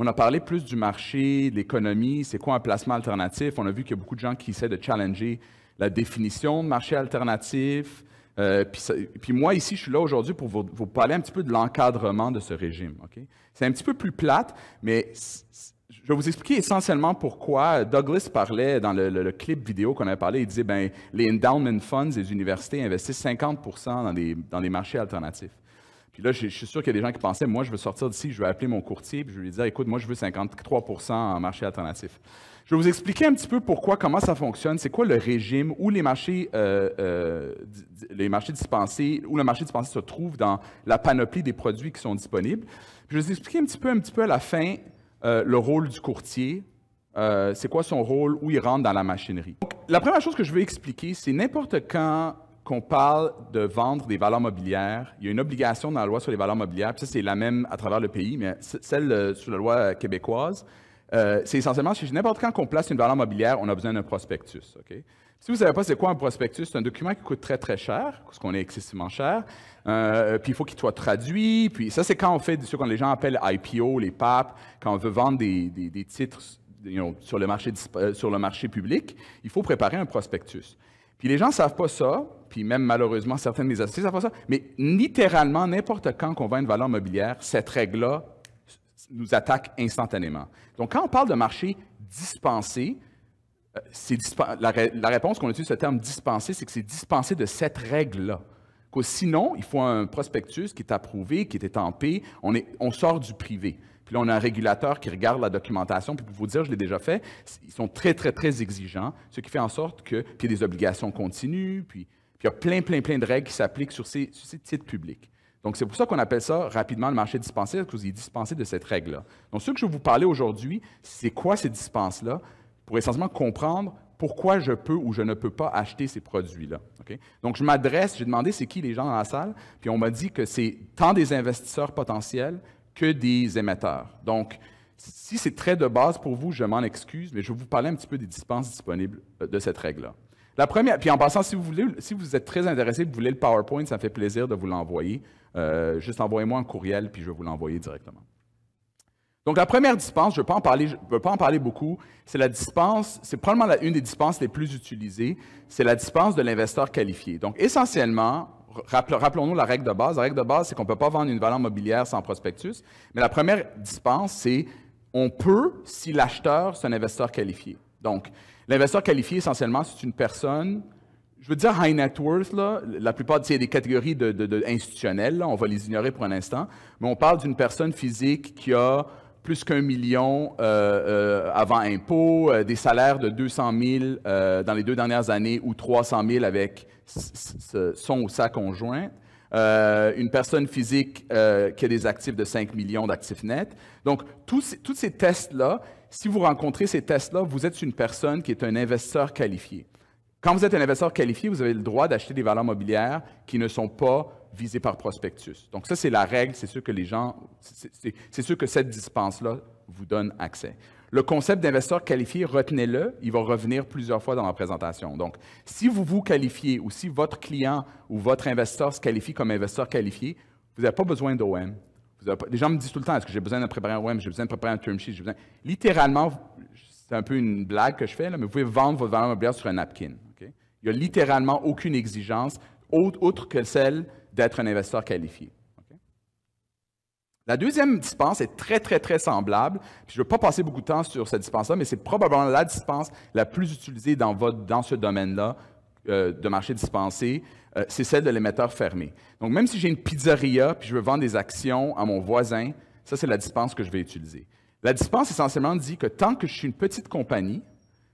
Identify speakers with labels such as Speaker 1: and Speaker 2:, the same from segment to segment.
Speaker 1: On a parlé plus du marché, de l'économie, c'est quoi un placement alternatif. On a vu qu'il y a beaucoup de gens qui essaient de challenger la définition de marché alternatif. Euh, puis, moi, ici, je suis là aujourd'hui pour vous, parler un petit peu de l'encadrement de ce régime. C'est un petit peu plus plate, mais je vais vous expliquer essentiellement pourquoi Douglas parlait dans le, clip vidéo qu'on avait parlé. Il disait ben les endowment funds des universités investissent 50 dans des, dans des marchés alternatifs. Puis là, je suis sûr qu'il y a des gens qui pensaient, moi, je veux sortir d'ici, je vais appeler mon courtier, puis je vais lui dire, écoute, moi, je veux 53 en marché alternatif. Je vais vous expliquer un petit peu pourquoi, comment ça fonctionne, c'est quoi le régime, où les marchés, euh, euh, les marchés dispensés, où le marché dispensé se trouve dans la panoplie des produits qui sont disponibles. je vais vous expliquer un petit peu, un petit peu à la fin euh, le rôle du courtier, c'est quoi son rôle, où il rentre dans la machinerie. Donc, la première chose que je vais expliquer, c'est n'importe quand qu'on parle de vendre des valeurs mobilières, il y a une obligation dans la loi sur les valeurs mobilières, puis ça, c'est la même à travers le pays, mais celle euh, sur la loi euh, québécoise, euh, c'est essentiellement, si n'importe quand qu'on place une valeur mobilière, on a besoin d'un prospectus. ok. Si vous ne savez pas c'est quoi un prospectus, c'est un document qui coûte très, très cher, parce qu'on est excessivement cher, puis il faut qu'il soit traduit, puis ça, c'est quand on fait ce que les gens appellent IPO, les PAP, quand on veut vendre des, titres sur, le marché, sur le marché public, il faut préparer un prospectus. Puis les gens ne savent pas ça, puis même malheureusement certaines des ça font ça, mais littéralement, n'importe quand qu'on vend une valeur mobilière, cette règle-là nous attaque instantanément. Donc, quand on parle de marché dispensé, euh, la, réponse qu'on utilise ce terme dispensé, c'est que c'est dispensé de cette règle-là. Sinon, il faut un prospectus qui est approuvé, qui est étampé, on, on sort du privé. Puis là, on a un régulateur qui regarde la documentation, puis pour vous dire, je l'ai déjà fait, ils sont très, très, très exigeants, ce qui fait en sorte que, puis il y a des obligations continues, puis puis il y a plein, plein, plein de règles qui s'appliquent sur ces, titres publics. Donc, c'est pour ça qu'on appelle ça rapidement le marché dispensé, parce que vous y dispensé de cette règle-là. Donc, ce que je vais vous parler aujourd'hui, c'est quoi ces dispenses-là, pour essentiellement comprendre pourquoi je peux ou je ne peux pas acheter ces produits-là. Donc, je m'adresse, j'ai demandé c'est qui les gens dans la salle, puis on m'a dit que c'est tant des investisseurs potentiels que des émetteurs. Donc, si c'est très de base pour vous, je m'en excuse, mais je vais vous parler un petit peu des dispenses disponibles euh, de cette règle-là. La première, puis en passant, si vous, êtes très intéressé, vous voulez le PowerPoint, ça me fait plaisir de vous l'envoyer. Euh, juste envoyez-moi un courriel, puis je vais vous l'envoyer directement. Donc, la première dispense, je ne peux pas en parler beaucoup, c'est la dispense, c'est probablement la, une des dispenses les plus utilisées, c'est la dispense de l'investisseur qualifié. Donc, essentiellement, rappelons-nous la règle de base. La règle de base, c'est qu'on ne peut pas vendre une valeur mobilière sans prospectus, mais la première dispense, c'est on peut si l'acheteur, c'est un investisseur qualifié. Donc, l'investisseur qualifié, essentiellement, c'est une personne, je veux dire high net worth, là, la plupart, c'est des catégories de, de, institutionnelles, on va les ignorer pour un instant, mais on parle d'une personne physique qui a plus qu'un million euh, euh, avant impôt, euh, des salaires de 200 000 dans les deux dernières années ou 300 000 avec son ou sa conjointe. une personne physique qui a des actifs de 5 millions d'actifs nets. Donc, tous tous ces tests-là, si vous rencontrez ces tests-là, vous êtes une personne qui est un investisseur qualifié. Quand vous êtes un investisseur qualifié, vous avez le droit d'acheter des valeurs mobilières qui ne sont pas visées par prospectus. Donc ça, c'est la règle, c'est sûr que les gens, c'est sûr que cette dispense-là vous donne accès. Le concept d'investisseur qualifié, retenez-le, il va revenir plusieurs fois dans la présentation. Donc, si vous vous qualifiez ou si votre client ou votre investisseur se qualifie comme investisseur qualifié, vous n'avez pas besoin d'OM, les gens me disent tout le temps, est-ce que j'ai besoin de préparer un WEM, j'ai besoin de préparer un term sheet, j'ai besoin... Littéralement, c'est un peu une blague que je fais, mais vous pouvez vendre votre valeur immobilière sur un napkin. Il n'y a littéralement aucune exigence autre, que celle d'être un investisseur qualifié. La deuxième dispense est très, très, très semblable. je ne veux pas passer beaucoup de temps sur cette dispense-là, mais c'est probablement la dispense la plus utilisée dans, ce domaine-là euh, de marché dispensé. Euh, c'est celle de l'émetteur fermé. Donc, même si j'ai une pizzeria puis je veux vendre des actions à mon voisin, ça, c'est la dispense que je vais utiliser. La dispense, essentiellement, dit que tant que je suis une petite compagnie,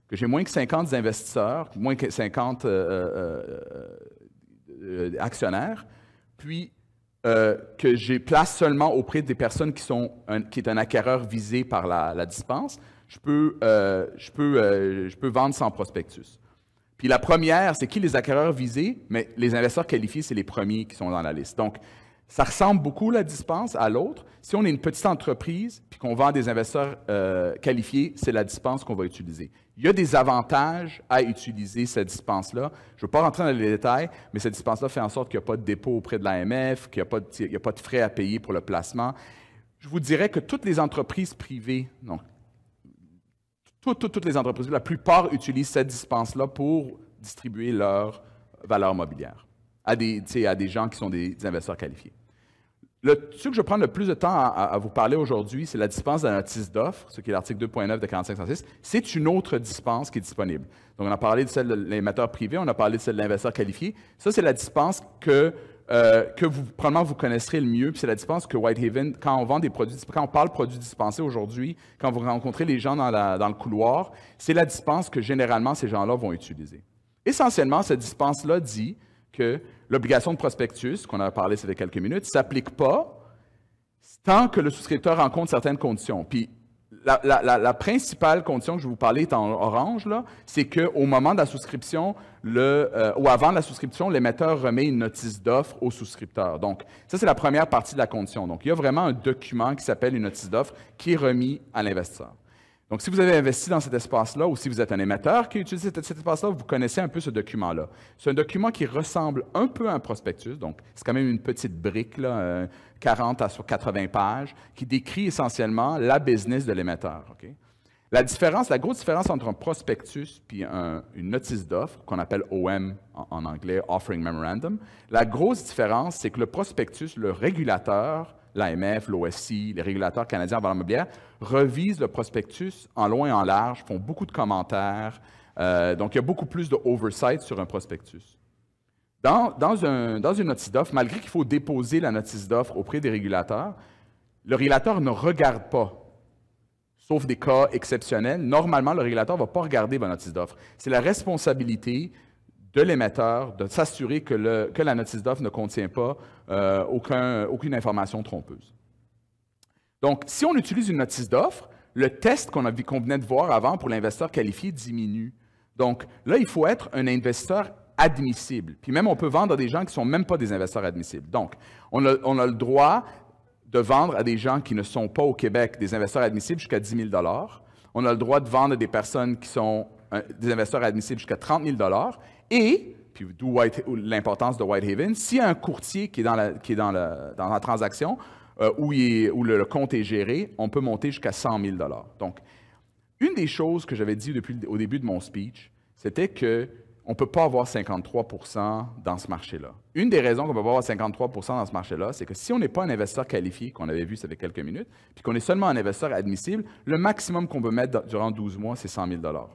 Speaker 1: que j'ai moins que 50 investisseurs, moins que 50 euh, euh, actionnaires, puis que j'ai place seulement auprès des personnes qui sont un, qui est un acquéreur visé par la, la dispense, je peux, je peux, je peux vendre sans prospectus la première, c'est qui les acquéreurs visés? Mais les investisseurs qualifiés, c'est les premiers qui sont dans la liste. Donc, ça ressemble beaucoup la dispense à l'autre. Si on est une petite entreprise puis qu'on vend des investisseurs euh, qualifiés, c'est la dispense qu'on va utiliser. Il y a des avantages à utiliser cette dispense-là. Je ne veux pas rentrer dans les détails, mais cette dispense-là fait en sorte qu'il n'y a pas de dépôt auprès de l'AMF, qu'il n'y a, a, pas de frais à payer pour le placement. Je vous dirais que toutes les entreprises privées, donc toutes les entreprises, la plupart utilisent cette dispense-là pour distribuer leur valeur mobilière à des, à des gens qui sont des, investisseurs qualifiés. Le, ce que je prends le plus de temps à, vous parler aujourd'hui, c'est la dispense de la notice d'offre, ce qui est l'article 2.9 de 4506. C'est une autre dispense qui est disponible. Donc, on a parlé de celle de l'émetteur privé, on a parlé de celle de l'investisseur qualifié. Ça, c'est la dispense que euh, que vous, probablement vous connaisserez le mieux, puis c'est la dispense que Whitehaven, quand on vend des produits, quand on parle produits dispensés aujourd'hui, quand vous rencontrez les gens dans, le couloir, c'est la dispense que généralement ces gens-là vont utiliser. Essentiellement, cette dispense-là dit que l'obligation de prospectus, qu'on a parlé y a quelques minutes, ne s'applique pas tant que le souscripteur rencontre certaines conditions. Puis la, principale condition que je vais vous parler est en orange, c'est qu'au moment de la souscription, euh, ou avant la souscription, l'émetteur remet une notice d'offre au souscripteur. Donc, ça, c'est la première partie de la condition. Donc, il y a vraiment un document qui s'appelle une notice d'offre qui est remis à l'investisseur. Donc, si vous avez investi dans cet espace-là ou si vous êtes un émetteur qui utilise cet, espace-là, vous connaissez un peu ce document-là. C'est un document qui ressemble un peu à un prospectus, donc c'est quand même une petite brique, là, 40 euh, à 80 pages, qui décrit essentiellement la business de l'émetteur. La différence, la grosse différence entre un prospectus puis une notice d'offre, qu'on appelle OM en, anglais, Offering Memorandum, la grosse différence, c'est que le prospectus, le régulateur, l'AMF, l'OSI, les régulateurs canadiens en valeur mobilière, revisent le prospectus en long et en large, font beaucoup de commentaires. Euh, donc, il y a beaucoup plus de oversight sur un prospectus. dans une notice d'offre, malgré qu'il faut déposer la notice d'offre auprès des régulateurs, le régulateur ne regarde pas sauf des cas exceptionnels, normalement, le régulateur ne va pas regarder votre notice d'offre. C'est la responsabilité de l'émetteur de s'assurer que, la notice d'offre ne contient pas euh, aucune information trompeuse. Donc, si on utilise une notice d'offre, le test qu'on venait de voir avant pour l'investisseur qualifié diminue. Donc, là, il faut être un investisseur admissible. Puis même, on peut vendre à des gens qui ne sont même pas des investisseurs admissibles. Donc, on a le droit de vendre à des gens qui ne sont pas au Québec des investisseurs admissibles jusqu'à 10 000 On a le droit de vendre à des personnes qui sont euh, des investisseurs admissibles jusqu'à 30 000 Et, puis d'où l'importance de Whitehaven, s'il y a un courtier qui est dans la, qui est dans transaction, euh, où, est, où le, compte est géré, on peut monter jusqu'à 100 000 Donc, une des choses que j'avais dit depuis, au début de mon speech, c'était que on ne peut pas avoir 53 dans ce marché-là. Une des raisons qu'on peut pas avoir 53 dans ce marché-là, c'est que si on n'est pas un investisseur qualifié, qu'on avait vu ça fait quelques minutes, puis qu'on est seulement un investisseur admissible, le maximum qu'on peut mettre durant 12 mois, c'est 100 000 dollars.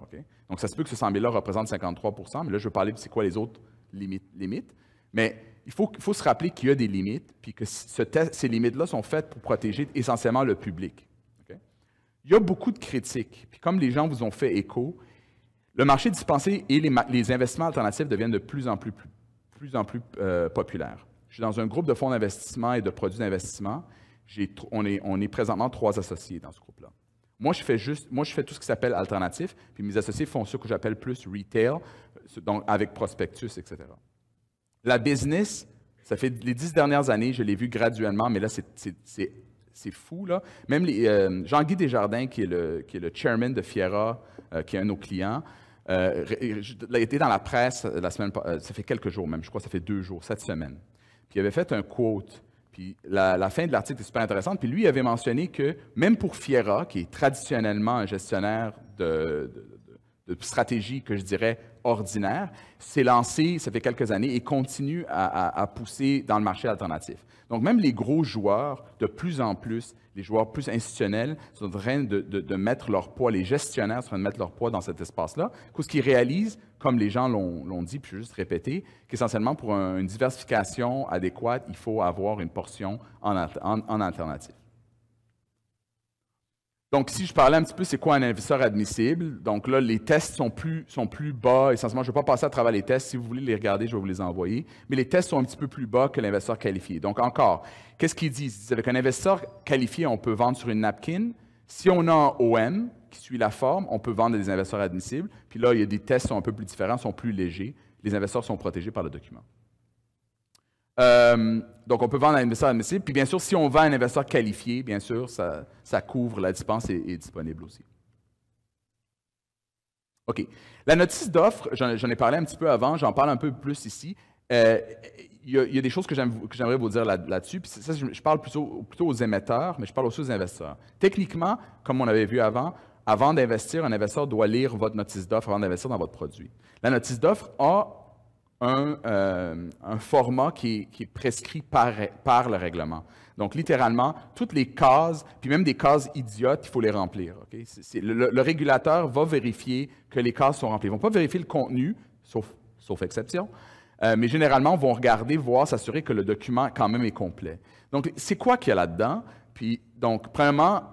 Speaker 1: Donc, ça se peut que ce 100 000 représente 53 mais là, je veux parler de c'est quoi les autres limites. Mais il faut, se rappeler qu'il y a des limites, puis que ces limites-là sont faites pour protéger essentiellement le public. Il y a beaucoup de critiques, puis comme les gens vous ont fait écho, le marché dispensé et les, investissements alternatifs deviennent de plus en plus, euh, populaires. Je suis dans un groupe de fonds d'investissement et de produits d'investissement. On est, présentement trois associés dans ce groupe-là. Moi, je fais juste, moi, je fais tout ce qui s'appelle alternatif, puis mes associés font ce que j'appelle plus retail, euh, donc avec prospectus, etc. La business, ça fait les dix dernières années, je l'ai vu graduellement, mais là, c'est fou, là. Même euh, Jean-Guy Desjardins, qui est, le, chairman de Fiera, qui est un de nos clients, euh, il a été dans la presse euh, la semaine, euh, ça fait quelques jours même, je crois que ça fait deux jours, cette semaine. Puis il avait fait un quote, puis la, fin de l'article est super intéressante. Puis lui, il avait mentionné que même pour Fiera, qui est traditionnellement un gestionnaire de stratégie que je dirais ordinaire, s'est lancé, ça fait quelques années, et continue à, pousser dans le marché alternatif. Donc, même les gros joueurs, de plus en plus, les joueurs plus institutionnels, sont en train de, mettre leur poids, les gestionnaires sont en train de mettre leur poids dans cet espace-là. Ce qu'ils réalisent, comme les gens l'ont dit, puis je vais juste répéter, qu'essentiellement, pour une diversification adéquate, il faut avoir une portion en, en alternatif. Donc, si je parlais un petit peu, c'est quoi un investisseur admissible? Donc là, les tests sont plus, sont plus bas. Essentiellement, je ne vais pas passer à travers les tests. Si vous voulez les regarder, je vais vous les envoyer. Mais les tests sont un petit peu plus bas que l'investisseur qualifié. Donc encore, qu'est-ce qu'ils disent? Ils disent avec un investisseur qualifié, on peut vendre sur une napkin. Si on a un OM qui suit la forme, on peut vendre à des investisseurs admissibles. Puis là, il y a des tests qui sont un peu plus différents, sont plus légers. Les investisseurs sont protégés par le document. Euh, donc, on peut vendre à un investisseur admissible. Puis, bien sûr, si on vend à un investisseur qualifié, bien sûr, ça, couvre la dispense est disponible aussi. OK. La notice d'offre, j'en ai parlé un petit peu avant, j'en parle un peu plus ici. Euh, il y, a des choses que j'aimerais vous dire là-dessus. ça, je, parle plutôt, plutôt, aux émetteurs, mais je parle aussi aux investisseurs. Techniquement, comme on avait vu avant, avant d'investir, un investisseur doit lire votre notice d'offre avant d'investir dans votre produit. La notice d'offre a euh, un, format qui est, prescrit par, par, le règlement. Donc, littéralement, toutes les cases, puis même des cases idiotes, il faut les remplir. le, régulateur va vérifier que les cases sont remplies. Ils ne vont pas vérifier le contenu, sauf, sauf exception, euh, mais généralement, vont regarder, voir, s'assurer que le document quand même est complet. Donc, c'est quoi qu'il y a là-dedans? Puis, donc, premièrement,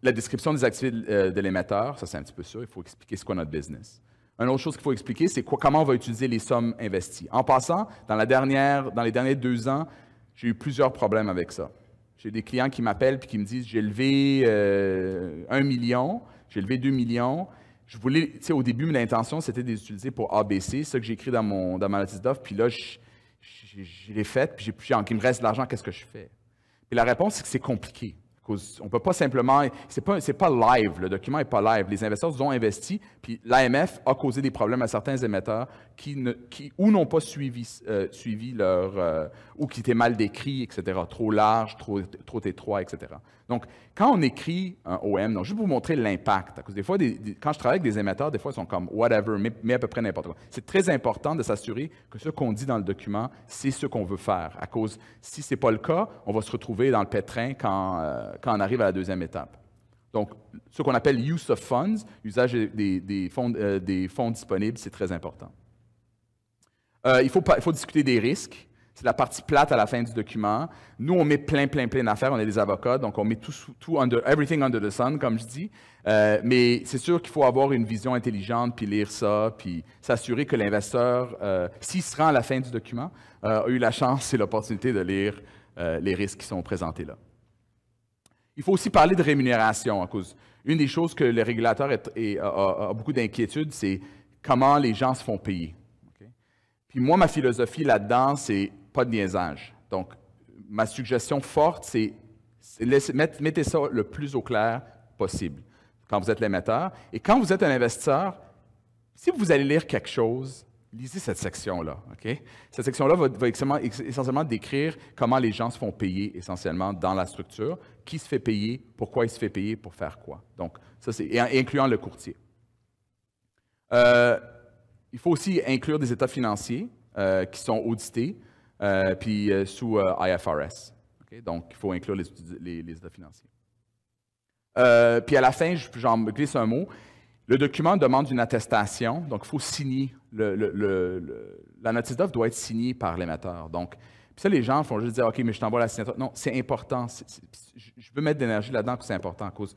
Speaker 1: la description des activités euh, de l'émetteur, ça c'est un petit peu sûr, il faut expliquer ce qu'est notre business. Une autre chose qu'il faut expliquer, c'est comment on va utiliser les sommes investies. En passant, dans, les derniers deux ans, j'ai eu plusieurs problèmes avec ça. J'ai des clients qui m'appellent et qui me disent J'ai levé euh, un million, j'ai levé deux millions. Je voulais, tu sais, au début, l'intention, c'était de les utiliser pour ABC, ce que j'ai écrit dans, mon, dans ma notice d'offre. Puis là, je, l'ai fait, puis j'ai plus, il me reste de l'argent, qu'est-ce que je fais? Puis la réponse, c'est que c'est compliqué. On ne peut pas simplement. Ce n'est pas, live, le document n'est pas live. Les investisseurs ont investi, puis l'AMF a causé des problèmes à certains émetteurs qui, ou n'ont pas suivi, euh, suivi leur. Euh, ou qui étaient mal décrits, etc. Trop large, trop, trop étroit, etc. Donc, quand on écrit un OM, je vais vous montrer l'impact, parce que des fois, quand je travaille avec des émetteurs, des fois, ils sont comme whatever, mais, à peu près n'importe quoi. C'est très important de s'assurer que ce qu'on dit dans le document, c'est ce qu'on veut faire. À cause, si ce n'est pas le cas, on va se retrouver dans le pétrin euh, quand, on arrive à la deuxième étape. Donc, ce qu'on appelle use of funds, usage des, euh, fonds, disponibles, c'est très important. Euh, il faut discuter des risques. C'est la partie plate à la fin du document. Nous, on met plein, plein, plein d'affaires. On est des avocats, donc on met tout, tout under, everything under the sun, comme je dis. Euh, mais c'est sûr qu'il faut avoir une vision intelligente, puis lire ça, puis s'assurer que l'investisseur, euh, s'il se rend à la fin du document, euh, a eu la chance et l'opportunité de lire les risques qui sont présentés là. Il faut aussi parler de rémunération, à cause. Une des choses que le régulateur est, a, beaucoup d'inquiétude, c'est comment les gens se font payer. Puis moi, ma philosophie là-dedans, c'est pas de niaisage. Donc, ma suggestion forte, c'est mettez ça le plus au clair possible quand vous êtes l'émetteur. Et quand vous êtes un investisseur, si vous allez lire quelque chose, lisez cette section-là. Cette section-là va, essentiellement décrire comment les gens se font payer essentiellement dans la structure, qui se fait payer, pourquoi il se fait payer, pour faire quoi. Donc, ça c'est incluant le courtier. Euh, il faut aussi inclure des états financiers euh, qui sont audités. Euh, puis euh, sous euh, IFRS. Donc, il faut inclure les, états financiers. puis à la fin, j'en glisse un mot. Le document demande une attestation, donc il faut signer. Le, la notice d'offre doit être signée par l'émetteur. Donc, puis ça, les gens font juste dire OK, mais je t'envoie la signature. Non, c'est important. je veux mettre de l'énergie là-dedans, que c'est important à cause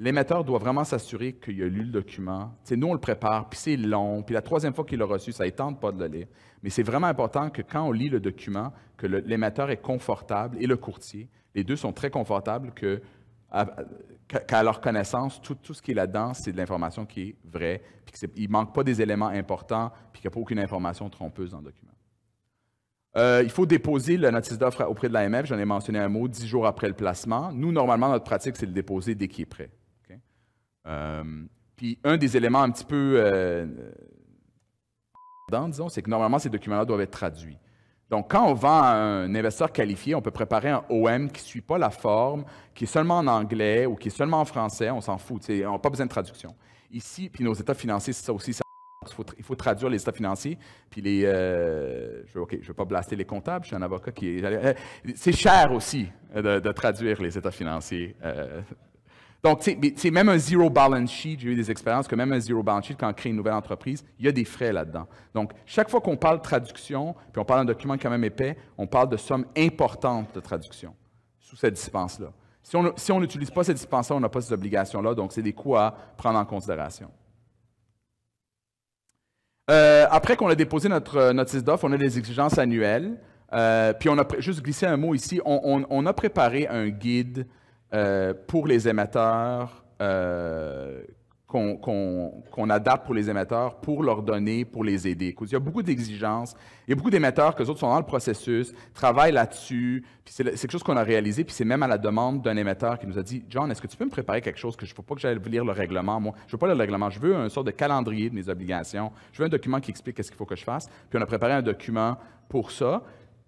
Speaker 1: L'émetteur doit vraiment s'assurer qu'il a lu le document. nous, on le prépare, puis c'est long, puis la troisième fois qu'il l'a reçu, ça ne tente pas de le lire. Mais c'est vraiment important que quand on lit le document, que l'émetteur est confortable et le courtier, les deux sont très confortables qu'à leur connaissance, tout, ce qui est là-dedans, c'est de l'information qui est vraie, puis qu'il ne manque pas des éléments importants, puis qu'il n'y a pas aucune information trompeuse dans le document. Euh, il faut déposer la notice d'offre auprès de l'AMF, j'en ai mentionné un mot, dix jours après le placement. Nous, normalement, notre pratique, c'est de le déposer dès qu'il est prêt. Euh, puis un des éléments un petit peu euh, euh, disons, c'est que normalement, ces documents-là doivent être traduits. Donc, quand on vend à un investisseur qualifié, on peut préparer un OM qui ne suit pas la forme, qui est seulement en anglais ou qui est seulement en français, on s'en fout, on n'a pas besoin de traduction. Ici, puis nos états financiers, c'est ça aussi, ça, il, faut, traduire les états financiers, puis les... Euh, je ne veux pas blaster les comptables, je suis un avocat qui est... c'est cher aussi de, traduire les états financiers. Donc, c'est même un zero balance sheet, j'ai eu des expériences que même un zero balance sheet, quand on crée une nouvelle entreprise, il y a des frais là-dedans. Donc, chaque fois qu'on parle de traduction, puis on parle d'un document quand même épais, on parle de sommes importantes de traduction sous cette dispense-là. Si on n'utilise pas cette dispense-là, on n'a pas ces obligations-là, donc c'est des coûts à prendre en considération. Euh, après qu'on a déposé notre euh, notice d'offre, on a des exigences annuelles. Euh, puis on a juste glissé un mot ici, on a préparé un guide euh, pour les émetteurs euh, qu'on adapte pour les émetteurs, pour leur donner, pour les aider. Il y a beaucoup d'exigences. Il y a beaucoup d'émetteurs que autres sont dans le processus, travaillent là-dessus. C'est quelque chose qu'on a réalisé, puis c'est même à la demande d'un émetteur qui nous a dit John, est-ce que tu peux me préparer quelque chose que je ne veux pas que j'aille lire le règlement Moi, je ne veux pas lire le règlement. Je veux un sorte de calendrier de mes obligations. Je veux un document qui explique ce qu'il faut que je fasse. Puis on a préparé un document pour ça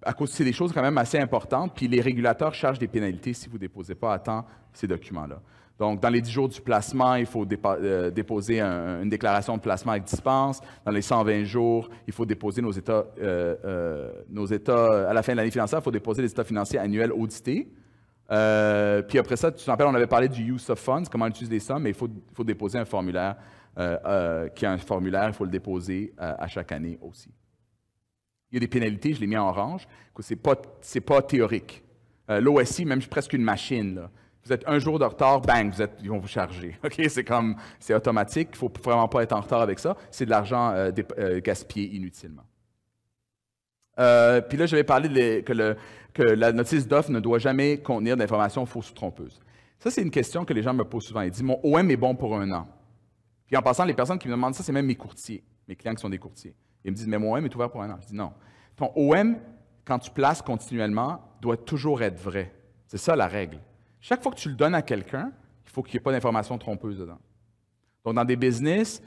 Speaker 1: à cause, c'est des choses quand même assez importantes, puis les régulateurs chargent des pénalités si vous ne déposez pas à temps ces documents-là. Donc, dans les 10 jours du placement, il faut euh, déposer une déclaration de placement avec dispense. Dans les 120 jours, il faut déposer nos états, euh, euh, nos états à la fin de l'année financière, il faut déposer les états financiers annuels audités. puis après ça, tu te rappelles, on avait parlé du use of funds, comment on utilise les sommes, mais il faut, faut déposer un formulaire qui est un formulaire, il faut le déposer à chaque année aussi. Il y a des pénalités, je l'ai mis en orange. Ce n'est pas, théorique. Euh, L'OSI, même, c'est presque une machine. Vous êtes un jour de retard, bang, ils vont vous charger. C'est comme, c'est automatique, il ne faut vraiment pas être en retard avec ça. C'est de l'argent euh, euh, gaspillé inutilement. puis là, j'avais parlé que, que, la notice d'offre ne doit jamais contenir d'informations fausses ou trompeuses. Ça, c'est une question que les gens me posent souvent. Ils disent Mon OM est bon pour un an. Puis en passant, les personnes qui me demandent ça, c'est même mes courtiers, mes clients qui sont des courtiers. Ils me disent, mais mon OM est ouvert pour un an. Je dis, non. Ton OM, quand tu places continuellement, doit toujours être vrai. C'est ça la règle. Chaque fois que tu le donnes à quelqu'un, il faut qu'il n'y ait pas d'informations trompeuses dedans. Donc, dans des business,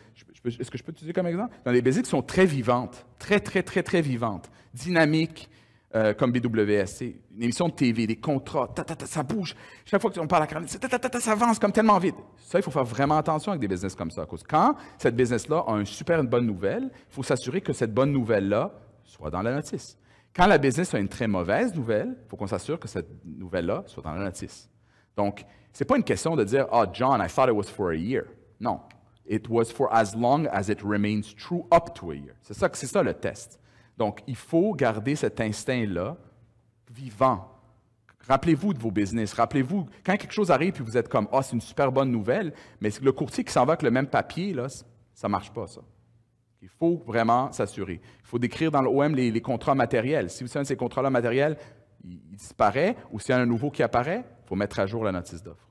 Speaker 1: est-ce que je peux te dire comme exemple? Dans des business qui sont très vivantes, très, très, très, très vivantes, dynamiques, euh, comme BWSC, une émission de TV, des contrats, ça bouge. Chaque fois qu'on parle à ça avance comme tellement vite. Ça, il faut faire vraiment attention avec des business comme ça. quand cette business-là a une super bonne nouvelle, il faut s'assurer que cette bonne nouvelle-là soit dans la notice. Quand la business a une très mauvaise nouvelle, il faut qu'on s'assure que cette nouvelle-là soit dans la notice. Donc, ce n'est pas une question de dire, ah, oh, John, I thought it was for a year. Non. It was for as long as it remains true up to a year. C'est ça, c'est ça le test. Donc, il faut garder cet instinct-là vivant. Rappelez-vous de vos business. Rappelez-vous, quand quelque chose arrive puis vous êtes comme, ah, c'est une super bonne nouvelle, mais le courtier qui s'en va avec le même papier, là, ça ne marche pas, ça. Il faut vraiment s'assurer. Il faut décrire dans l'OM les, les contrats matériels. Si vous avez un de ces contrats-là matériels, il, disparaît, ou s'il y en a un nouveau qui apparaît, il faut mettre à jour la notice d'offre.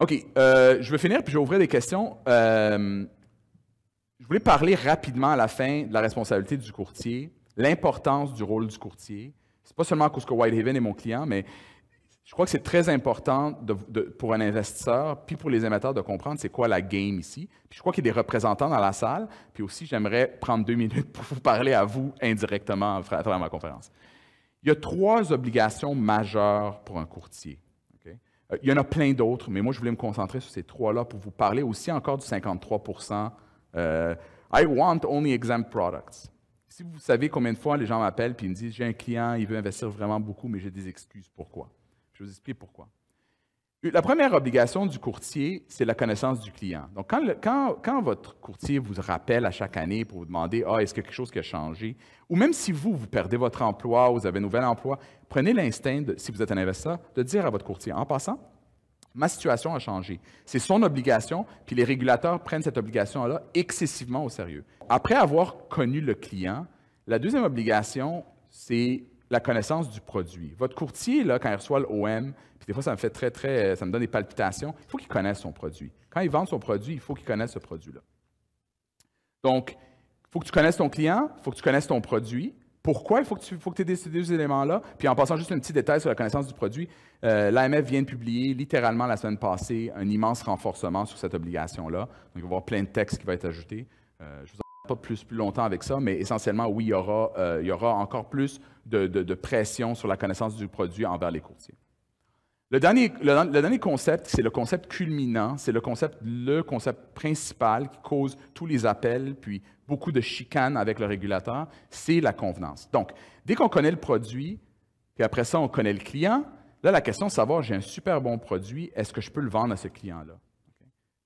Speaker 1: OK, je vais euh, finir, puis je vais ouvrir des questions. Euh, je voulais parler rapidement à la fin de la responsabilité du courtier, l'importance du rôle du courtier. C'est pas seulement parce que Whitehaven est mon client, mais je crois que c'est très important pour un investisseur puis pour les émetteurs de comprendre c'est quoi la game ici. Puis je crois qu'il y a des représentants dans la salle. Puis aussi, j'aimerais prendre deux minutes pour vous parler à vous indirectement à travers ma conférence. Il y a trois obligations majeures pour un courtier. Euh, il y en a plein d'autres, mais moi, je voulais me concentrer sur ces trois-là pour vous parler aussi encore du 53 euh, I want only exempt products. Si vous savez combien de fois les gens m'appellent et me disent j'ai un client, il veut investir vraiment beaucoup, mais j'ai des excuses. Pourquoi Je vous explique pourquoi. Euh, la première obligation du courtier, c'est la connaissance du client. Donc, quand, votre courtier vous rappelle à chaque année pour vous demander Ah, est-ce que quelque chose qui a changé Ou même si vous, vous perdez votre emploi, vous avez un nouvel emploi, prenez l'instinct, si vous êtes un investisseur, de dire à votre courtier En passant, Ma situation a changé. C'est son obligation, puis les régulateurs prennent cette obligation-là excessivement au sérieux. Après avoir connu le client, la deuxième obligation, c'est la connaissance du produit. Votre courtier, là, quand il reçoit OM, puis des fois, ça me fait très, très, ça me donne des palpitations, il faut qu'il connaisse son produit. Quand il vend son produit, il faut qu'il connaisse ce produit-là. Donc, il faut que tu connaisses ton client, il faut que tu connaisses ton produit, pourquoi il faut que tu faut que aies ces éléments-là. Puis en passant juste un petit détail sur la connaissance du produit, euh, l'AMF vient de publier littéralement la semaine passée un immense renforcement sur cette obligation-là. Donc il va y avoir plein de textes qui vont être ajoutés. Je euh, je vous en pas plus, plus longtemps avec ça, mais essentiellement, oui, il y aura, euh, il y aura encore plus de, de pression sur la connaissance du produit envers les courtiers. Le dernier, concept, c'est le concept culminant, c'est le concept, le concept principal qui cause tous les appels, puis beaucoup de chicanes avec le régulateur, c'est la convenance. Donc, dès qu'on connaît le produit, puis après ça, on connaît le client, là, la question de savoir, j'ai un super bon produit, est-ce que je peux le vendre à ce client-là?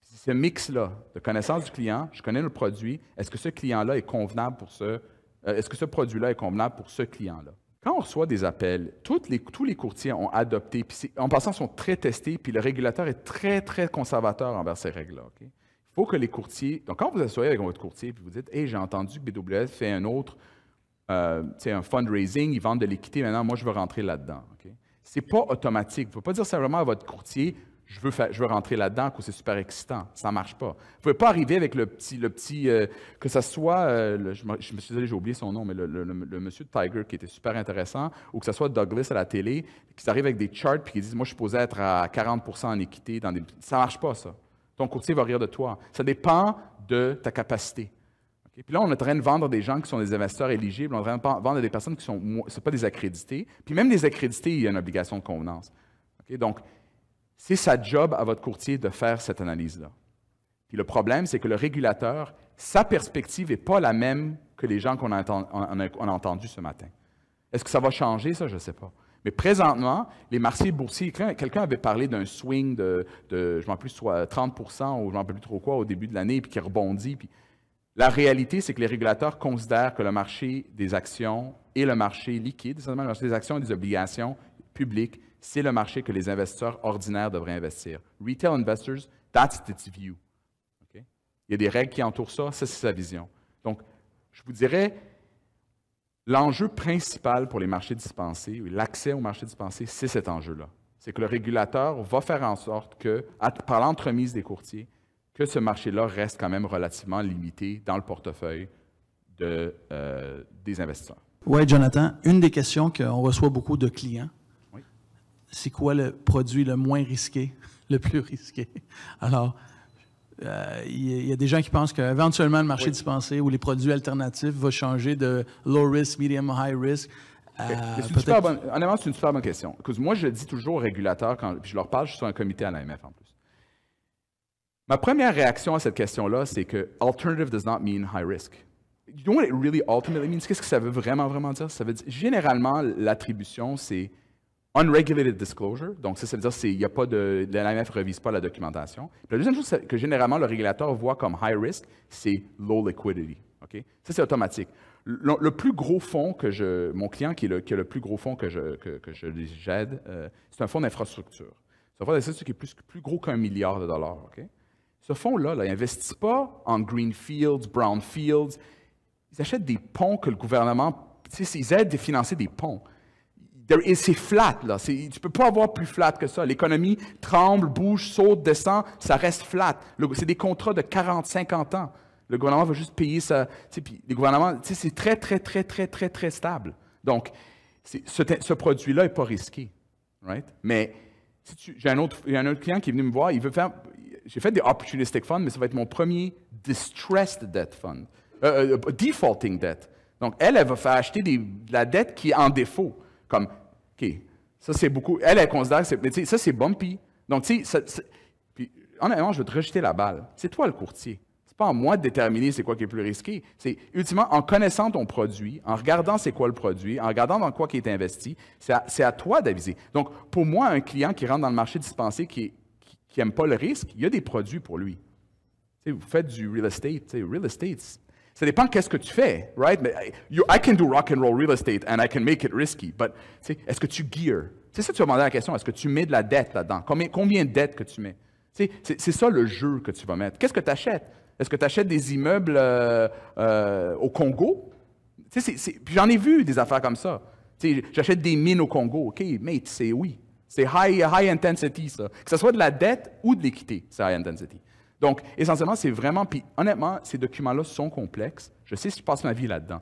Speaker 1: Ce mix-là de connaissance du client, je connais le produit, est-ce que ce client-là est convenable pour ce, euh, est-ce que ce produit-là est convenable pour ce client-là? Quand on reçoit des appels, les, tous les courtiers ont adopté, puis en passant, ils sont très testés, puis le régulateur est très, très conservateur envers ces règles-là. Il faut que les courtiers. Donc, quand vous asseyez avec votre courtier, puis vous dites Hey, j'ai entendu que BWS fait un autre, c'est euh, un fundraising, ils vendent de l'équité, maintenant, moi, je veux rentrer là-dedans. C'est Ce n'est pas automatique. Vous ne pouvez pas dire simplement à votre courtier je veux, rentrer là-dedans, que c'est super excitant. Ça ne marche pas. Vous ne pouvez pas arriver avec le petit, le petit euh, que ce soit, euh, je, me, suis désolé, j'ai oublié son nom, mais le, monsieur monsieur Tiger qui était super intéressant, ou que ce soit Douglas à la télé, qui arrive avec des charts et qui disent, moi, je suis posé être à 40 en équité. Dans des... Ça ne marche pas, ça. Ton courtier va rire de toi. Ça dépend de ta capacité. Puis là, on est en train de vendre des gens qui sont des investisseurs éligibles, on est en train de vendre des personnes qui ne sont, pas des accrédités. Puis même des accrédités, il y a une obligation de convenance. Donc, c'est sa job à votre courtier de faire cette analyse-là. Puis le problème, c'est que le régulateur, sa perspective n'est pas la même que les gens qu'on a, entendus ce matin. Est-ce que ça va changer, ça? Je ne sais pas. Mais présentement, les marchés boursiers, quelqu'un avait parlé d'un swing de, plus, soit 30 ou je m'en plus trop quoi au début de l'année, puis qui rebondit. Puis la réalité, c'est que les régulateurs considèrent que le marché des actions et le marché liquide, c'est-à-dire le marché des actions et des obligations publiques, c'est le marché que les investisseurs ordinaires devraient investir. Retail investors, that's its view. Il y a des règles qui entourent ça, ça c'est sa vision. Donc, je vous dirais, l'enjeu principal pour les marchés dispensés, l'accès aux marchés dispensés, c'est cet enjeu-là. C'est que le régulateur va faire en sorte que, par l'entremise des courtiers, que ce marché-là reste quand même relativement limité dans le portefeuille de, euh, des investisseurs. Oui, Jonathan, une des questions qu'on reçoit beaucoup de clients, c'est quoi le produit le moins risqué, le plus risqué. Alors, euh, il y, a des gens qui pensent qu'éventuellement le marché dispensé ou les produits alternatifs vont changer de low risk, medium, high risk. Euh, une super honnêtement, c'est une super bonne question. Parce que moi, je dis toujours aux régulateurs, quand je leur parle, je suis sur un comité à l'AMF en plus. Ma première réaction à cette question-là, c'est que alternative does not mean high risk. You know what it really ultimately means? Qu'est-ce que ça veut vraiment, vraiment dire? Ça veut dire, généralement, l'attribution, c'est Unregulated disclosure, donc ça, veut dire que n'y a pas de. L'AMF ne revise pas la documentation. la deuxième chose que généralement le régulateur voit comme high risk, c'est low liquidity. Ça, c'est automatique. Le, plus gros fonds que je. Mon client qui est le, plus gros fonds que je, que, je j'aide, euh, c'est un fonds d'infrastructure. C'est un fonds d'infrastructure qui est plus, plus gros qu'un milliard de dollars. Ce fonds-là, là, il n'investit pas en brown fields. Ils achètent des ponts que le gouvernement. Ils aident à financer des ponts c'est flat, là. Tu ne peux pas avoir plus flat que ça. L'économie tremble, bouge, saute, descend, ça reste flat. C'est des contrats de 40, 50 ans. Le gouvernement va juste payer ça. Puis les gouvernements, c'est très, très, très, très, très, très stable. Donc, ce, produit-là n'est pas risqué. Right? Mais j'ai un, autre, client qui est venu me voir, il veut faire. J'ai fait des opportunistic funds, mais ça va être mon premier distressed debt fund, euh, euh, defaulting debt. Donc, elle, elle va faire acheter la dette qui est en défaut. Comme, OK, ça c'est beaucoup. Elle, elle considère que c'est. ça c'est bumpy. Donc, tu sais, puis honnêtement, je vais te rejeter la balle. C'est toi le courtier. C'est pas à moi de déterminer c'est quoi qui est plus risqué. C'est ultimement en connaissant ton produit, en regardant c'est quoi le produit, en regardant dans quoi qui est investi, c'est à, toi d'aviser. Donc, pour moi, un client qui rentre dans le marché dispensé qui n'aime pas le risque, il y a des produits pour lui. vous faites du real estate. Real estate, ça dépend qu'est-ce que tu fais, right? Mais I can do rock and roll real estate and I can make it risky, but est-ce que tu gear? C'est ça que tu vas demander la question, est-ce que tu mets de la dette là-dedans? Combien, de dettes que tu mets? C'est ça le jeu que tu vas mettre. Qu'est-ce que tu achètes? Est-ce que tu achètes des immeubles euh, euh, au Congo? J'en ai vu des affaires comme ça. J'achète des mines au Congo. OK, mate, c'est oui. C'est high, high intensity, ça. Que ce soit de la dette ou de l'équité, c'est high intensity. Donc, essentiellement, c'est vraiment, puis honnêtement, ces documents-là sont complexes. Je sais si je passe ma vie là-dedans.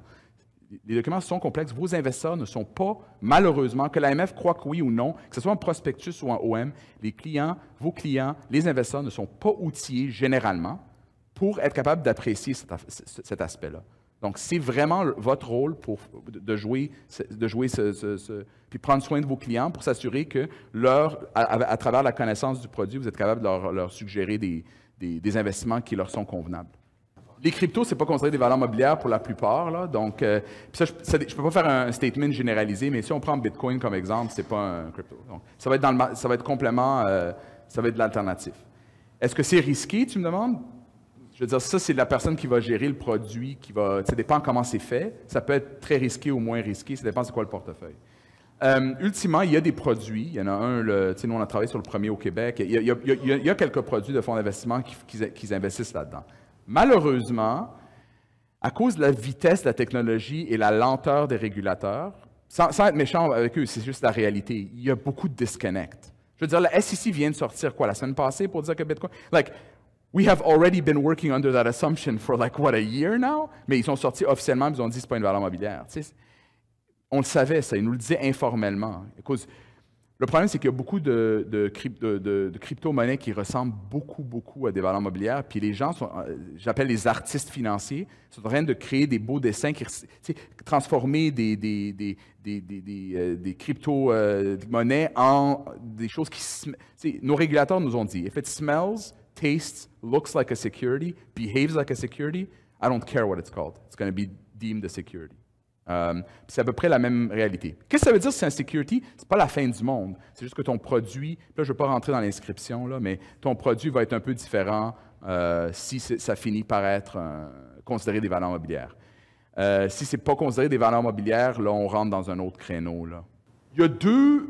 Speaker 1: Les documents sont complexes. Vos investisseurs ne sont pas, malheureusement, que l'AMF croit que oui ou non, que ce soit en prospectus ou en OM, les clients, vos clients, les investisseurs ne sont pas outillés généralement pour être capables d'apprécier cet, aspect-là. Donc, c'est vraiment votre rôle de jouer, de jouer ce, puis prendre soin de vos clients pour s'assurer que leur, à, travers la connaissance du produit, vous êtes capable de leur suggérer des, des, investissements qui leur sont convenables. Les cryptos, c'est pas considéré des valeurs mobilières pour la plupart, Donc, euh, je, ne peux pas faire un statement généralisé, mais si on prend Bitcoin comme exemple, c'est pas un crypto. Donc, ça va être dans le, ça va être complément, euh, ça va être de l'alternative. Est-ce que c'est risqué, tu me demandes? Je veux dire, ça, c'est la personne qui va gérer le produit, qui va. Ça dépend comment c'est fait. Ça peut être très risqué ou moins risqué. Ça dépend de quoi le portefeuille. Euh, ultimement, il y a des produits. Il y en a un, le, nous, on a travaillé sur le premier au Québec. Il y a, il a, quelques produits de fonds d'investissement qui, investissent là-dedans. Malheureusement, à cause de la vitesse de la technologie et la lenteur des régulateurs, sans, être méchant avec eux, c'est juste la réalité, il y a beaucoup de disconnect. Je veux dire, la SEC vient de sortir, quoi, la semaine passée pour dire que Bitcoin... Like, we have already been working under that assumption for like, what, a year now? Mais ils sont sortis officiellement, ils ont dit que ce pas une valeur mobilière. On le savait, ça. Il nous le disait informellement. Cause, le problème, c'est qu'il y a beaucoup de, de, crypto-monnaies qui ressemblent beaucoup, beaucoup à des valeurs mobilières. Puis les gens, sont, euh, j'appelle les artistes financiers, sont en train de créer des beaux dessins, transformer des, des, euh, crypto-monnaies euh, en des choses qui... Nos régulateurs nous ont dit, « If it smells, tastes, looks like a security, behaves like a security, I don't care what it's called. It's going to be deemed a security. » Euh, c'est à peu près la même réalité. Qu'est-ce que ça veut dire, c'est security? C'est pas la fin du monde. C'est juste que ton produit, là, je ne vais pas rentrer dans l'inscription, là, mais ton produit va être un peu différent euh, si ça finit par être euh, considéré des valeurs mobilières. si ce n'est pas considéré des valeurs mobilières, là, on rentre dans un autre créneau. Là. Il, y a deux,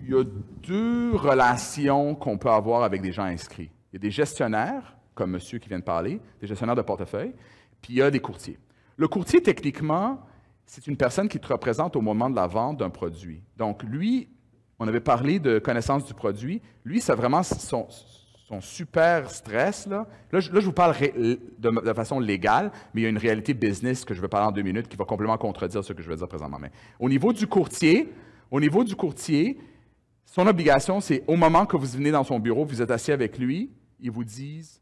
Speaker 1: il y a deux relations qu'on peut avoir avec des gens inscrits. Il y a des gestionnaires, comme monsieur qui vient de parler, des gestionnaires de portefeuille, puis il y a des courtiers. Le courtier, techniquement, c'est une personne qui te représente au moment de la vente d'un produit. Donc, lui, on avait parlé de connaissance du produit. Lui, c'est vraiment son, super stress. Là. je, vous parle de, façon légale, mais il y a une réalité business que je vais parler en deux minutes qui va complètement contredire ce que je vais dire présentement. Mais au niveau du courtier, au niveau du courtier, son obligation, c'est au moment que vous venez dans son bureau, vous êtes assis avec lui, ils vous disent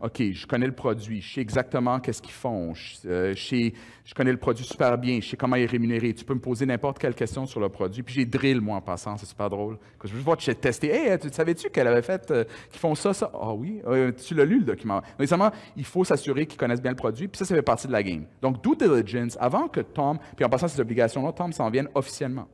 Speaker 1: OK, je connais le produit, je sais exactement qu'est-ce qu'ils font, euh, je, connais le produit super bien, je sais comment il est rémunéré. Tu peux me poser n'importe quelle question sur le produit. Puis j'ai drill, moi, en passant, c'est super drôle. je veux voir, sais testé. Hey, tu savais-tu qu'elle avait fait, euh, qu'ils font ça, ça? Ah oui, euh, tu l'as lu, le document. Récemment, il faut s'assurer qu'ils connaissent bien le produit, puis ça, ça fait partie de la game. Donc, due diligence, avant que Tom, puis en passant, ces obligations-là, Tom s'en vienne officiellement.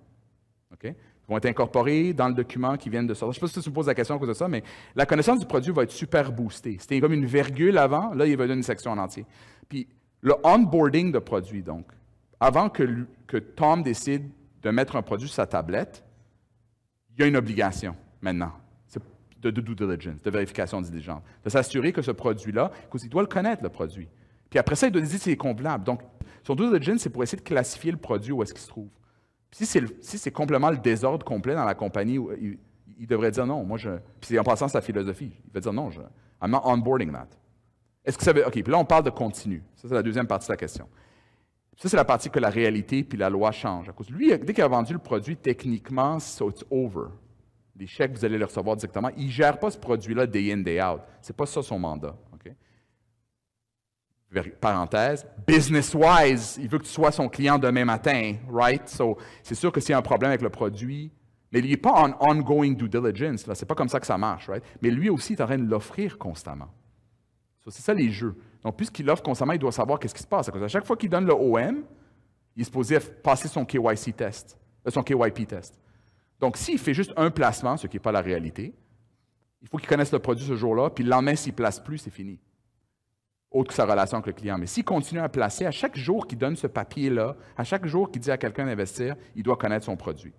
Speaker 1: OK? vont être incorporés dans le document qui vient de sortir. Je ne sais pas si tu me poses la question à cause de ça, mais la connaissance du produit va être super boostée. C'était comme une virgule avant, là, il va donner une section en entier. Puis le onboarding de produit, donc, avant que, Tom décide de mettre un produit sur sa tablette, il y a une obligation maintenant de, de due diligence, de vérification diligente. de s'assurer que ce produit-là, il doit le connaître, le produit. Puis après ça, il doit décider si c'est convenable. Donc, son due diligence, c'est pour essayer de classifier le produit où est-ce qu'il se trouve. Si c'est complètement le désordre complet dans la compagnie, il, devrait dire non, moi je. en passant sa philosophie, il va dire non, I'm not onboarding that. Est-ce que ça veut. OK, puis là on parle de continu. Ça, c'est la deuxième partie de la question. Ça, c'est la partie que la réalité puis la loi change À cause, lui, dès qu'il a vendu le produit, techniquement, so it's over. Les chèques, vous allez les recevoir directement. Il ne gère pas ce produit-là day in, day out. Ce n'est pas ça son mandat parenthèse, business-wise, il veut que tu sois son client demain matin, right? So, c'est sûr que s'il y a un problème avec le produit, mais il n'est pas en ongoing due diligence, là, c'est pas comme ça que ça marche, right? Mais lui aussi, il est en train de l'offrir constamment. c'est ça les jeux. Donc, puisqu'il l'offre constamment, il doit savoir qu'est-ce qui se passe. à chaque fois qu'il donne le OM, il est supposé passer son KYC test, euh, son KYP test. Donc, s'il fait juste un placement, ce qui n'est pas la réalité, il faut qu'il connaisse le produit ce jour-là, puis le lendemain, s'il ne place plus, c'est fini autre que sa relation avec le client. Mais s'il continue à placer, à chaque jour qu'il donne ce papier-là, à chaque jour qu'il dit à quelqu'un d'investir, il doit connaître son produit.